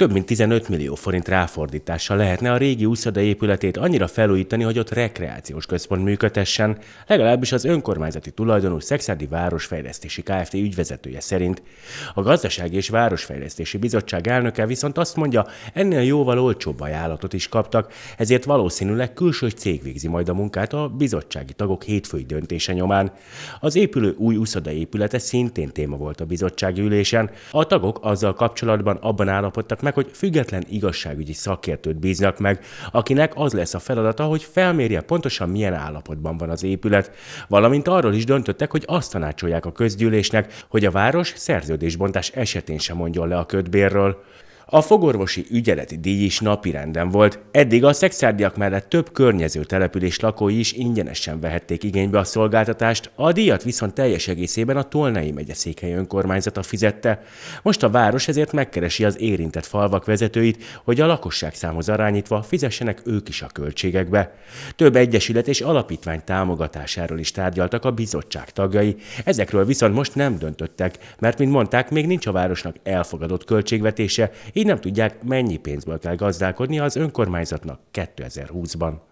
Több mint 15 millió forint ráfordítással lehetne a régi úszoda épületét annyira felújítani, hogy ott rekreációs központ működhessen, legalábbis az önkormányzati tulajdonú Szexádi Városfejlesztési Kft. ügyvezetője szerint. A Gazdasági és Városfejlesztési Bizottság elnöke viszont azt mondja, ennél jóval olcsóbb ajánlatot is kaptak, ezért valószínűleg külső cég végzi majd a munkát a bizottsági tagok hétfői döntése nyomán. Az épülő új úszoda épülete szintén téma volt a bizottsági ülésen. A tagok azzal kapcsolatban abban állapodtak meg, meg, hogy független igazságügyi szakértőt bíznak meg, akinek az lesz a feladata, hogy felmérje pontosan milyen állapotban van az épület, valamint arról is döntöttek, hogy azt tanácsolják a közgyűlésnek, hogy a város szerződésbontás esetén sem mondjon le a ködbérről. A fogorvosi ügyeleti díj is napirenden volt, eddig a szexárdiak mellett több környező település lakói is ingyenesen vehették igénybe a szolgáltatást, a díjat viszont teljes egészében a Tolnai megye székhely önkormányzata fizette. Most a város ezért megkeresi az érintett falvak vezetőit, hogy a lakosság számhoz arányítva fizessenek ők is a költségekbe. Több egyesület és alapítvány támogatásáról is tárgyaltak a bizottság tagjai, ezekről viszont most nem döntöttek, mert mint mondták, még nincs a városnak elfogadott költségvetése, így nem tudják, mennyi pénzből kell gazdálkodni az önkormányzatnak 2020-ban.